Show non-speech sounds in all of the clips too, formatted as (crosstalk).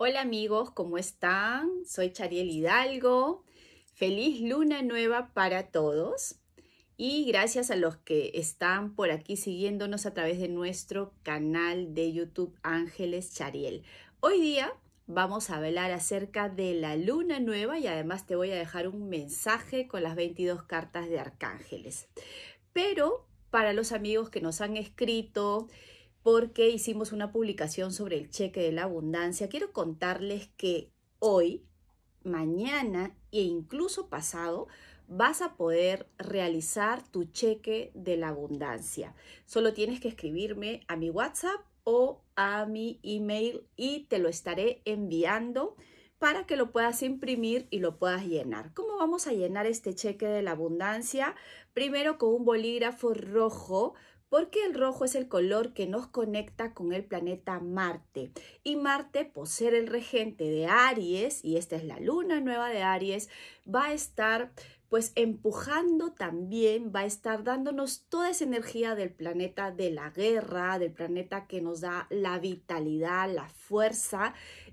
Hola amigos, ¿cómo están? Soy Chariel Hidalgo. Feliz luna nueva para todos y gracias a los que están por aquí siguiéndonos a través de nuestro canal de YouTube Ángeles Chariel. Hoy día vamos a hablar acerca de la luna nueva y además te voy a dejar un mensaje con las 22 cartas de arcángeles. Pero para los amigos que nos han escrito porque hicimos una publicación sobre el cheque de la abundancia. Quiero contarles que hoy, mañana e incluso pasado vas a poder realizar tu cheque de la abundancia. Solo tienes que escribirme a mi WhatsApp o a mi email y te lo estaré enviando para que lo puedas imprimir y lo puedas llenar. ¿Cómo vamos a llenar este cheque de la abundancia? Primero con un bolígrafo rojo porque el rojo es el color que nos conecta con el planeta Marte. Y Marte, por ser el regente de Aries, y esta es la luna nueva de Aries, va a estar pues empujando también, va a estar dándonos toda esa energía del planeta de la guerra, del planeta que nos da la vitalidad, la fuerza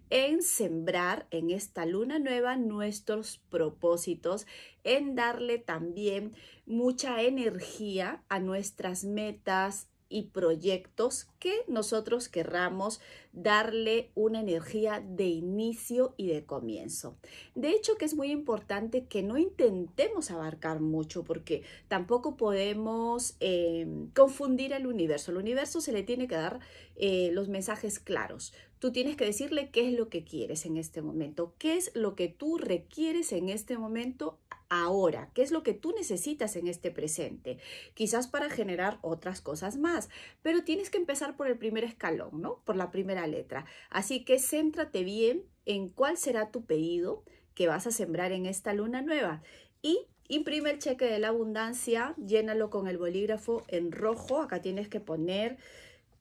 en sembrar en esta luna nueva nuestros propósitos, en darle también mucha energía a nuestras metas y proyectos que nosotros querramos darle una energía de inicio y de comienzo. De hecho que es muy importante que no intentemos abarcar mucho porque tampoco podemos eh, confundir al universo. El universo se le tiene que dar eh, los mensajes claros tú tienes que decirle qué es lo que quieres en este momento, qué es lo que tú requieres en este momento ahora, qué es lo que tú necesitas en este presente, quizás para generar otras cosas más, pero tienes que empezar por el primer escalón, ¿no? Por la primera letra. Así que céntrate bien en cuál será tu pedido que vas a sembrar en esta luna nueva y imprime el cheque de la abundancia, llénalo con el bolígrafo en rojo, acá tienes que poner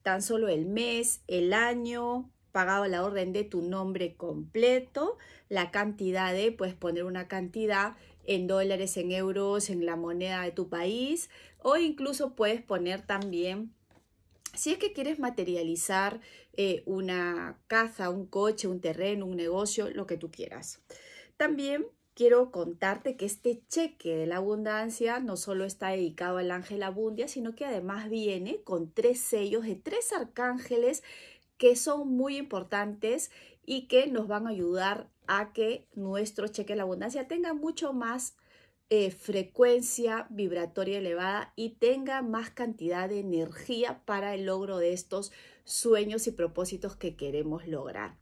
tan solo el mes, el año, pagado la orden de tu nombre completo, la cantidad de, puedes poner una cantidad en dólares, en euros, en la moneda de tu país o incluso puedes poner también, si es que quieres materializar eh, una casa, un coche, un terreno, un negocio, lo que tú quieras. También quiero contarte que este cheque de la abundancia no solo está dedicado al ángel abundia, sino que además viene con tres sellos de tres arcángeles que son muy importantes y que nos van a ayudar a que nuestro cheque de la abundancia tenga mucho más eh, frecuencia vibratoria elevada y tenga más cantidad de energía para el logro de estos sueños y propósitos que queremos lograr.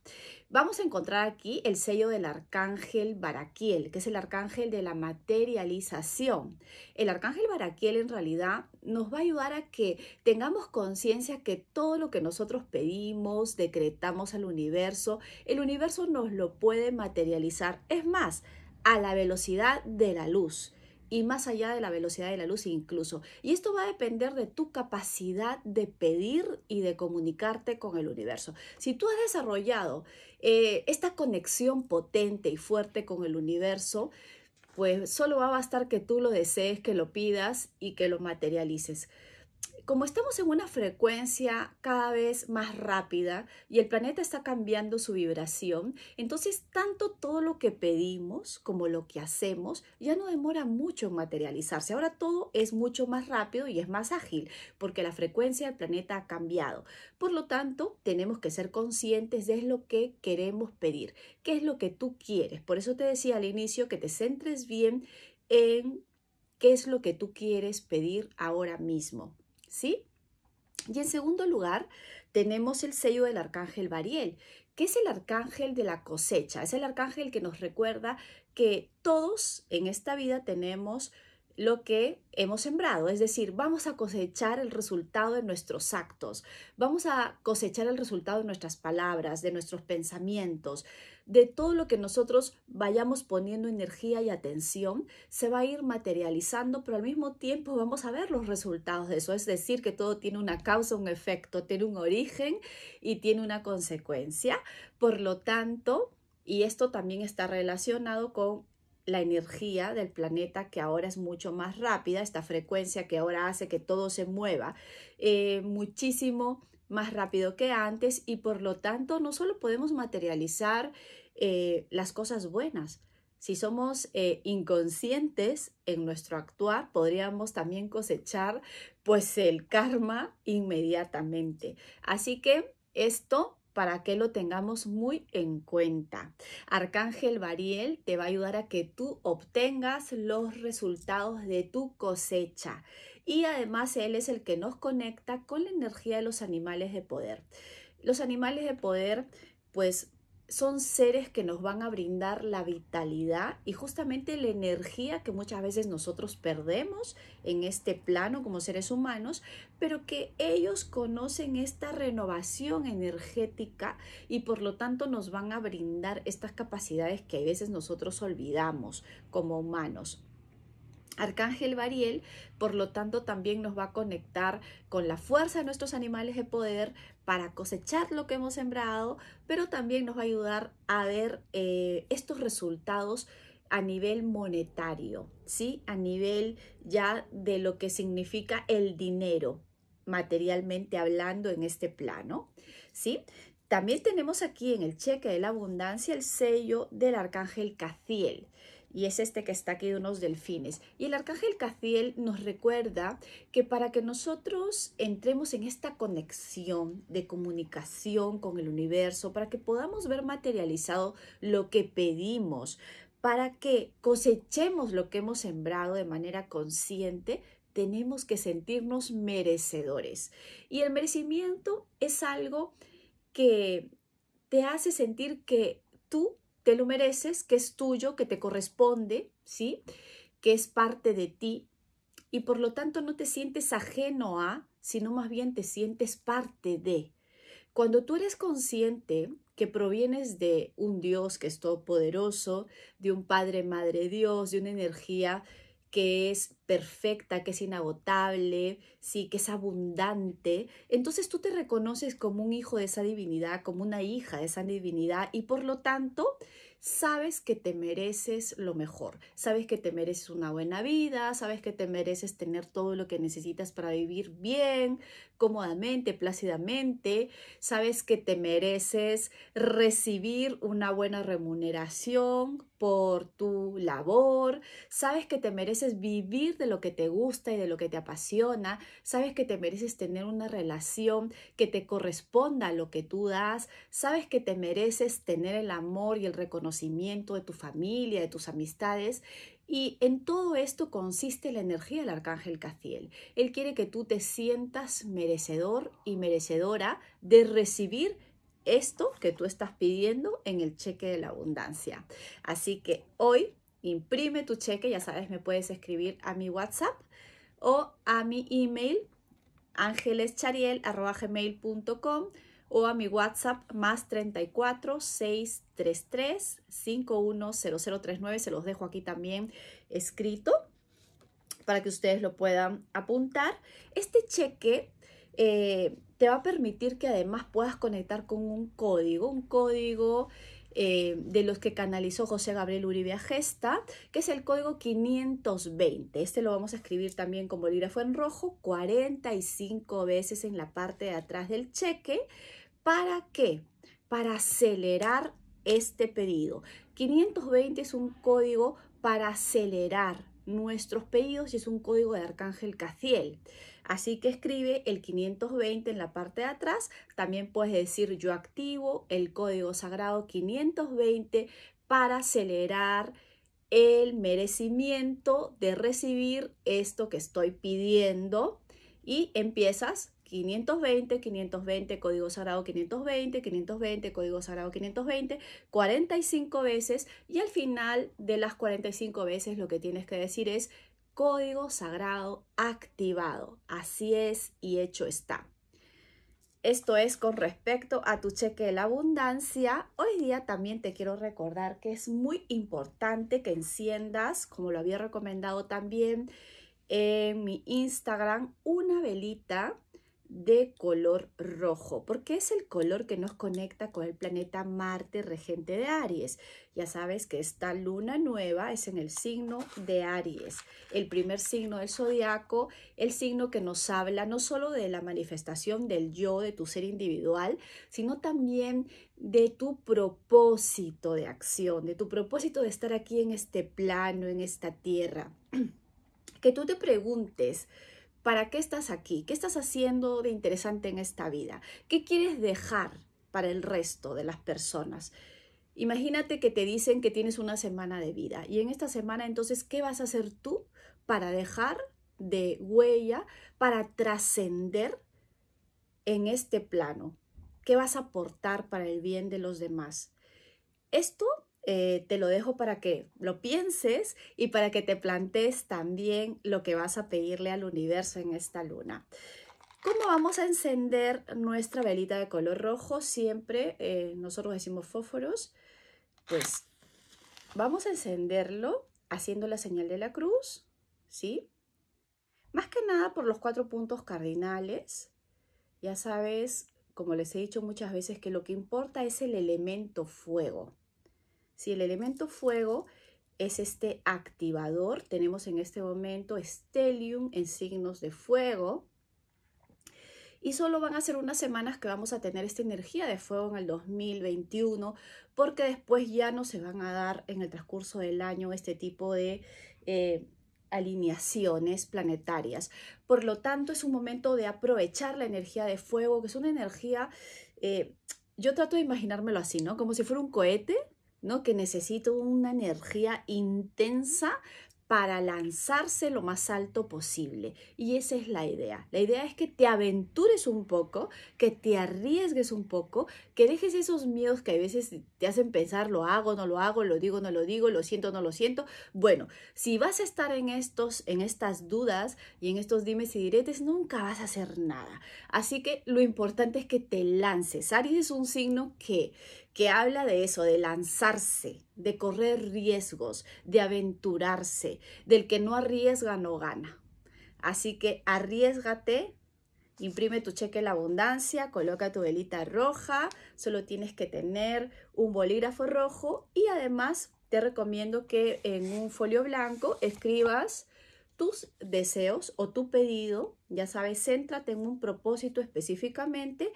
Vamos a encontrar aquí el sello del arcángel Baraquiel, que es el arcángel de la materialización. El arcángel Baraquiel en realidad nos va a ayudar a que tengamos conciencia que todo lo que nosotros pedimos, decretamos al universo, el universo nos lo puede materializar. Es más, a la velocidad de la luz y más allá de la velocidad de la luz incluso. Y esto va a depender de tu capacidad de pedir y de comunicarte con el universo. Si tú has desarrollado eh, esta conexión potente y fuerte con el universo, pues solo va a bastar que tú lo desees, que lo pidas y que lo materialices como estamos en una frecuencia cada vez más rápida y el planeta está cambiando su vibración, entonces tanto todo lo que pedimos como lo que hacemos ya no demora mucho en materializarse. Ahora todo es mucho más rápido y es más ágil porque la frecuencia del planeta ha cambiado. Por lo tanto, tenemos que ser conscientes de lo que queremos pedir, qué es lo que tú quieres. Por eso te decía al inicio que te centres bien en qué es lo que tú quieres pedir ahora mismo. ¿sí? Y en segundo lugar, tenemos el sello del arcángel Bariel, que es el arcángel de la cosecha, es el arcángel que nos recuerda que todos en esta vida tenemos lo que hemos sembrado, es decir, vamos a cosechar el resultado de nuestros actos, vamos a cosechar el resultado de nuestras palabras, de nuestros pensamientos, de todo lo que nosotros vayamos poniendo energía y atención, se va a ir materializando, pero al mismo tiempo vamos a ver los resultados de eso, es decir, que todo tiene una causa, un efecto, tiene un origen y tiene una consecuencia, por lo tanto, y esto también está relacionado con la energía del planeta que ahora es mucho más rápida, esta frecuencia que ahora hace que todo se mueva eh, muchísimo más rápido que antes y por lo tanto no solo podemos materializar eh, las cosas buenas, si somos eh, inconscientes en nuestro actuar, podríamos también cosechar pues el karma inmediatamente. Así que esto para que lo tengamos muy en cuenta. Arcángel Bariel te va a ayudar a que tú obtengas los resultados de tu cosecha y además él es el que nos conecta con la energía de los animales de poder. Los animales de poder pues son seres que nos van a brindar la vitalidad y justamente la energía que muchas veces nosotros perdemos en este plano como seres humanos, pero que ellos conocen esta renovación energética y por lo tanto nos van a brindar estas capacidades que a veces nosotros olvidamos como humanos. Arcángel Bariel, por lo tanto, también nos va a conectar con la fuerza de nuestros animales de poder para cosechar lo que hemos sembrado, pero también nos va a ayudar a ver eh, estos resultados a nivel monetario, ¿sí? A nivel ya de lo que significa el dinero, materialmente hablando en este plano, ¿sí? También tenemos aquí en el cheque de la abundancia el sello del Arcángel Caciel y es este que está aquí de unos delfines. Y el arcángel Caciel nos recuerda que para que nosotros entremos en esta conexión de comunicación con el universo, para que podamos ver materializado lo que pedimos, para que cosechemos lo que hemos sembrado de manera consciente, tenemos que sentirnos merecedores. Y el merecimiento es algo que te hace sentir que tú te lo mereces, que es tuyo, que te corresponde, ¿sí? Que es parte de ti y por lo tanto no te sientes ajeno a, sino más bien te sientes parte de. Cuando tú eres consciente que provienes de un Dios que es todopoderoso, de un Padre, Madre Dios, de una energía que es perfecta, que es inagotable, sí, que es abundante, entonces tú te reconoces como un hijo de esa divinidad, como una hija de esa divinidad y por lo tanto sabes que te mereces lo mejor, sabes que te mereces una buena vida, sabes que te mereces tener todo lo que necesitas para vivir bien, cómodamente, plácidamente, sabes que te mereces recibir una buena remuneración por tu labor, sabes que te mereces vivir de lo que te gusta y de lo que te apasiona, sabes que te mereces tener una relación que te corresponda a lo que tú das, sabes que te mereces tener el amor y el reconocimiento de tu familia, de tus amistades y en todo esto consiste la energía del arcángel Caciel. Él quiere que tú te sientas merecedor y merecedora de recibir esto que tú estás pidiendo en el cheque de la abundancia. Así que hoy imprime tu cheque, ya sabes, me puedes escribir a mi WhatsApp o a mi email angeleschariel.com o a mi WhatsApp más 34 633 510039. Se los dejo aquí también escrito para que ustedes lo puedan apuntar. Este cheque eh, te va a permitir que además puedas conectar con un código, un código eh, de los que canalizó José Gabriel Uribe Gesta, que es el código 520. Este lo vamos a escribir también con bolígrafo en rojo 45 veces en la parte de atrás del cheque ¿Para qué? Para acelerar este pedido. 520 es un código para acelerar nuestros pedidos y es un código de Arcángel Caciel. Así que escribe el 520 en la parte de atrás. También puedes decir yo activo el código sagrado 520 para acelerar el merecimiento de recibir esto que estoy pidiendo y empiezas 520, 520, código sagrado 520, 520, código sagrado 520, 45 veces y al final de las 45 veces lo que tienes que decir es código sagrado activado. Así es y hecho está. Esto es con respecto a tu cheque de la abundancia. Hoy día también te quiero recordar que es muy importante que enciendas, como lo había recomendado también en mi Instagram, una velita de color rojo, porque es el color que nos conecta con el planeta Marte regente de Aries. Ya sabes que esta luna nueva es en el signo de Aries, el primer signo del zodiaco, el signo que nos habla no solo de la manifestación del yo, de tu ser individual, sino también de tu propósito de acción, de tu propósito de estar aquí en este plano, en esta tierra. (clears throat) que tú te preguntes, ¿Para qué estás aquí? ¿Qué estás haciendo de interesante en esta vida? ¿Qué quieres dejar para el resto de las personas? Imagínate que te dicen que tienes una semana de vida y en esta semana entonces, ¿qué vas a hacer tú para dejar de huella, para trascender en este plano? ¿Qué vas a aportar para el bien de los demás? Esto eh, te lo dejo para que lo pienses y para que te plantees también lo que vas a pedirle al universo en esta luna. ¿Cómo vamos a encender nuestra velita de color rojo? Siempre eh, nosotros decimos fósforos. Pues vamos a encenderlo haciendo la señal de la cruz, ¿sí? Más que nada por los cuatro puntos cardinales. Ya sabes, como les he dicho muchas veces, que lo que importa es el elemento fuego. Si el elemento fuego es este activador, tenemos en este momento Stellium en signos de fuego. Y solo van a ser unas semanas que vamos a tener esta energía de fuego en el 2021, porque después ya no se van a dar en el transcurso del año este tipo de eh, alineaciones planetarias. Por lo tanto, es un momento de aprovechar la energía de fuego, que es una energía, eh, yo trato de imaginármelo así, ¿no? Como si fuera un cohete, ¿no? Que necesito una energía intensa para lanzarse lo más alto posible. Y esa es la idea. La idea es que te aventures un poco, que te arriesgues un poco, que dejes esos miedos que a veces te hacen pensar, lo hago, no lo hago, lo digo, no lo digo, lo siento, no lo siento. Bueno, si vas a estar en, estos, en estas dudas y en estos dimes y diretes, nunca vas a hacer nada. Así que lo importante es que te lances. Aries es un signo que que habla de eso, de lanzarse, de correr riesgos, de aventurarse, del que no arriesga no gana. Así que arriesgate, imprime tu cheque en la abundancia, coloca tu velita roja, solo tienes que tener un bolígrafo rojo y además te recomiendo que en un folio blanco escribas tus deseos o tu pedido, ya sabes, céntrate en un propósito específicamente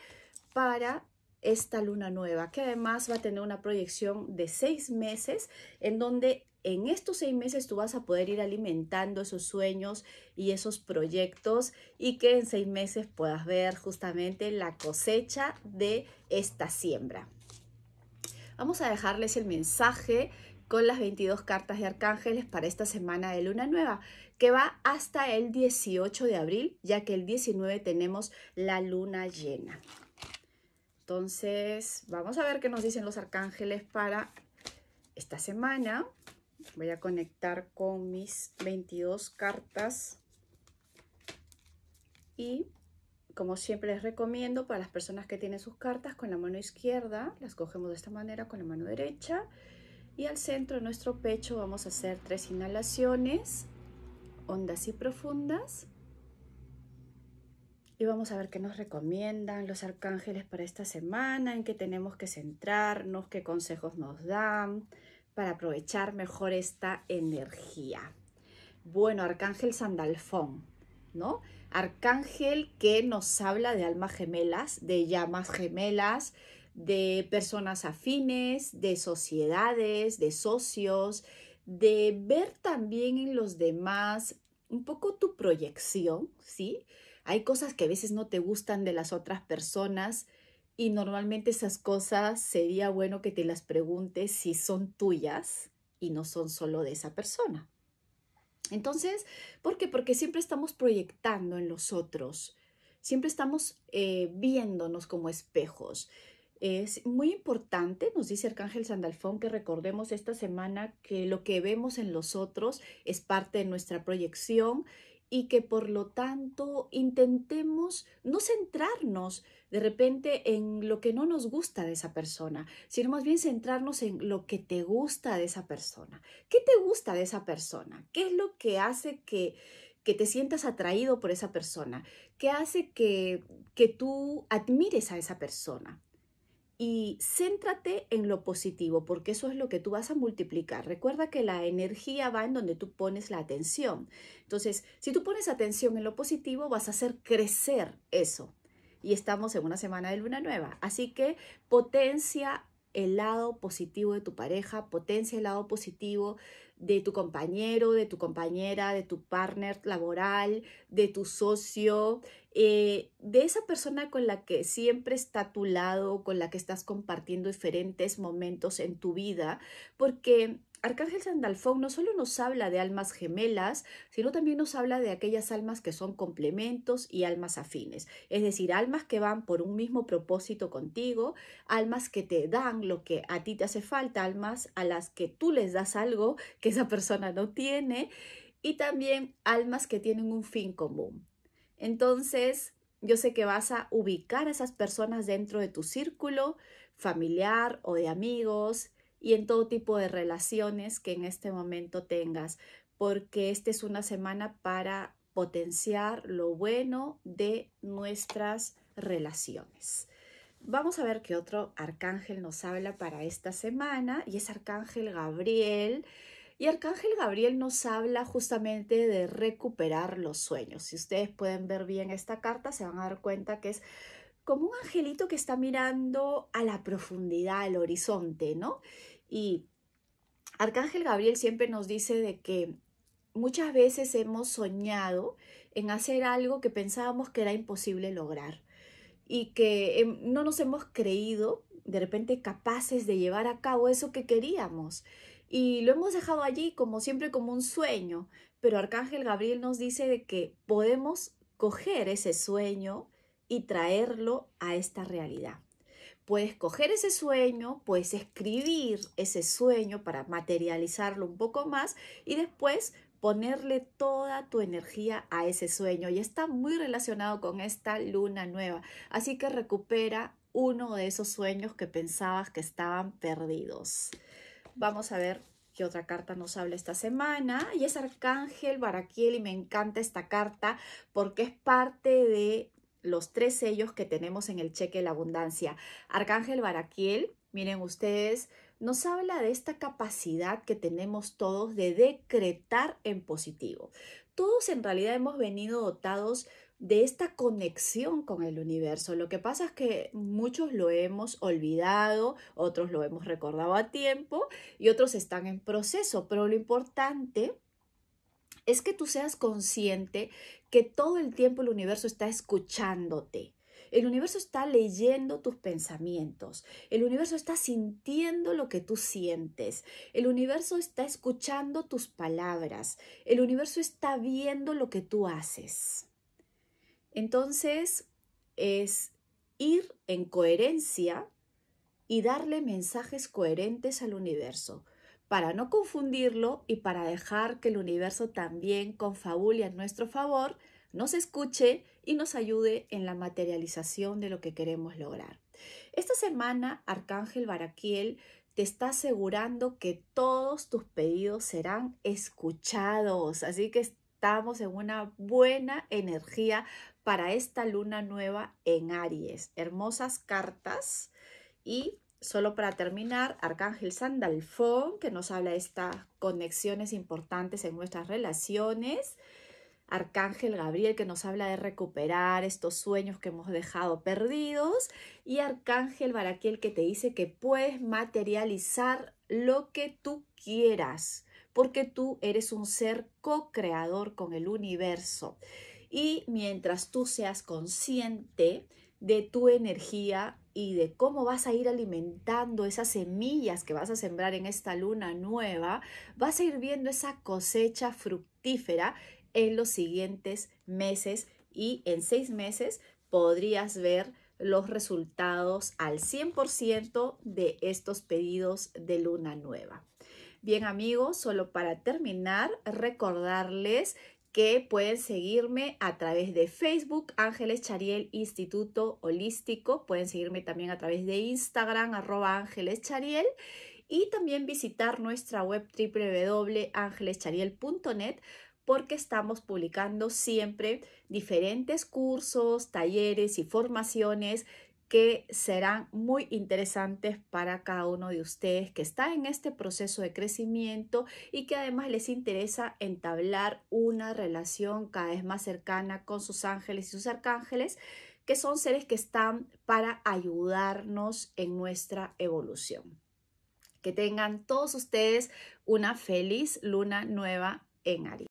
para esta luna nueva, que además va a tener una proyección de seis meses, en donde en estos seis meses tú vas a poder ir alimentando esos sueños y esos proyectos y que en seis meses puedas ver justamente la cosecha de esta siembra. Vamos a dejarles el mensaje con las 22 cartas de arcángeles para esta semana de luna nueva, que va hasta el 18 de abril, ya que el 19 tenemos la luna llena. Entonces, vamos a ver qué nos dicen los arcángeles para esta semana. Voy a conectar con mis 22 cartas. Y como siempre les recomiendo, para las personas que tienen sus cartas, con la mano izquierda las cogemos de esta manera con la mano derecha. Y al centro de nuestro pecho vamos a hacer tres inhalaciones, ondas y profundas y vamos a ver qué nos recomiendan los arcángeles para esta semana, en qué tenemos que centrarnos, qué consejos nos dan para aprovechar mejor esta energía. Bueno, Arcángel Sandalfón, ¿no? Arcángel que nos habla de almas gemelas, de llamas gemelas, de personas afines, de sociedades, de socios, de ver también en los demás un poco tu proyección, ¿sí? Hay cosas que a veces no te gustan de las otras personas y normalmente esas cosas sería bueno que te las preguntes si son tuyas y no son solo de esa persona. Entonces, ¿por qué? Porque siempre estamos proyectando en los otros, siempre estamos eh, viéndonos como espejos. Es muy importante, nos dice Arcángel Sandalfón, que recordemos esta semana que lo que vemos en los otros es parte de nuestra proyección y que por lo tanto intentemos no centrarnos de repente en lo que no nos gusta de esa persona, sino más bien centrarnos en lo que te gusta de esa persona. ¿Qué te gusta de esa persona? ¿Qué es lo que hace que, que te sientas atraído por esa persona? ¿Qué hace que, que tú admires a esa persona? y céntrate en lo positivo, porque eso es lo que tú vas a multiplicar. Recuerda que la energía va en donde tú pones la atención. Entonces, si tú pones atención en lo positivo, vas a hacer crecer eso. Y estamos en una semana de luna nueva. Así que potencia el lado positivo de tu pareja, potencia el lado positivo de tu compañero, de tu compañera, de tu partner laboral, de tu socio, eh, de esa persona con la que siempre está a tu lado, con la que estás compartiendo diferentes momentos en tu vida, porque Arcángel Sandalfón no solo nos habla de almas gemelas, sino también nos habla de aquellas almas que son complementos y almas afines, es decir, almas que van por un mismo propósito contigo, almas que te dan lo que a ti te hace falta, almas a las que tú les das algo que esa (laughs) persona no tiene y también almas que tienen un fin común. Entonces, yo sé que vas a ubicar a esas personas dentro de tu círculo familiar o de amigos, y en todo tipo de relaciones que en este momento tengas, porque esta es una semana para potenciar lo bueno de nuestras relaciones. Vamos a ver qué otro arcángel nos habla para esta semana y es arcángel Gabriel. Y Arcángel Gabriel nos habla justamente de recuperar los sueños. Si ustedes pueden ver bien esta carta, se van a dar cuenta que es como un angelito que está mirando a la profundidad, al horizonte, ¿no? Y Arcángel Gabriel siempre nos dice de que muchas veces hemos soñado en hacer algo que pensábamos que era imposible lograr y que em, no nos hemos creído de repente capaces de llevar a cabo eso que queríamos. Y lo hemos dejado allí como siempre como un sueño, pero Arcángel Gabriel nos dice de que podemos coger ese sueño y traerlo a esta realidad puedes coger ese sueño, puedes escribir ese sueño para materializarlo un poco más y después ponerle toda tu energía a ese sueño y está muy relacionado con esta luna nueva. Así que recupera uno de esos sueños que pensabas que estaban perdidos. Vamos a ver qué otra carta nos habla esta semana. Y es Arcángel Baraquiel y me encanta esta carta porque es parte de los tres sellos que tenemos en el cheque de la abundancia. Arcángel Baraquiel, miren ustedes, nos habla de esta capacidad que tenemos todos de decretar en positivo. Todos en realidad hemos venido dotados de esta conexión con el universo. Lo que pasa es que muchos lo hemos olvidado, otros lo hemos recordado a tiempo y otros están en proceso, pero lo importante es que tú seas consciente que todo el tiempo el universo está escuchándote. El universo está leyendo tus pensamientos. El universo está sintiendo lo que tú sientes. El universo está escuchando tus palabras. El universo está viendo lo que tú haces. Entonces, es ir en coherencia y darle mensajes coherentes al universo para no confundirlo y para dejar que el universo también confabule a nuestro favor, nos escuche y nos ayude en la materialización de lo que queremos lograr. Esta semana, Arcángel Baraquiel te está asegurando que todos tus pedidos serán escuchados, así que estamos en una buena energía para esta luna nueva en Aries. Hermosas cartas y solo para terminar, Arcángel Sandalfón, que nos habla de estas conexiones importantes en nuestras relaciones. Arcángel Gabriel, que nos habla de recuperar estos sueños que hemos dejado perdidos. Y Arcángel Baraquiel, que te dice que puedes materializar lo que tú quieras, porque tú eres un ser co-creador con el universo. Y mientras tú seas consciente de tu energía y de cómo vas a ir alimentando esas semillas que vas a sembrar en esta luna nueva, vas a ir viendo esa cosecha fructífera en los siguientes meses y en seis meses podrías ver los resultados al 100% de estos pedidos de luna nueva. Bien amigos, solo para terminar, recordarles que pueden seguirme a través de Facebook, Ángeles Chariel Instituto Holístico. Pueden seguirme también a través de Instagram, arroba Ángeles Chariel. Y también visitar nuestra web www.angeleschariel.net porque estamos publicando siempre diferentes cursos, talleres y formaciones que serán muy interesantes para cada uno de ustedes que está en este proceso de crecimiento y que además les interesa entablar una relación cada vez más cercana con sus ángeles y sus arcángeles, que son seres que están para ayudarnos en nuestra evolución. Que tengan todos ustedes una feliz luna nueva en Aries.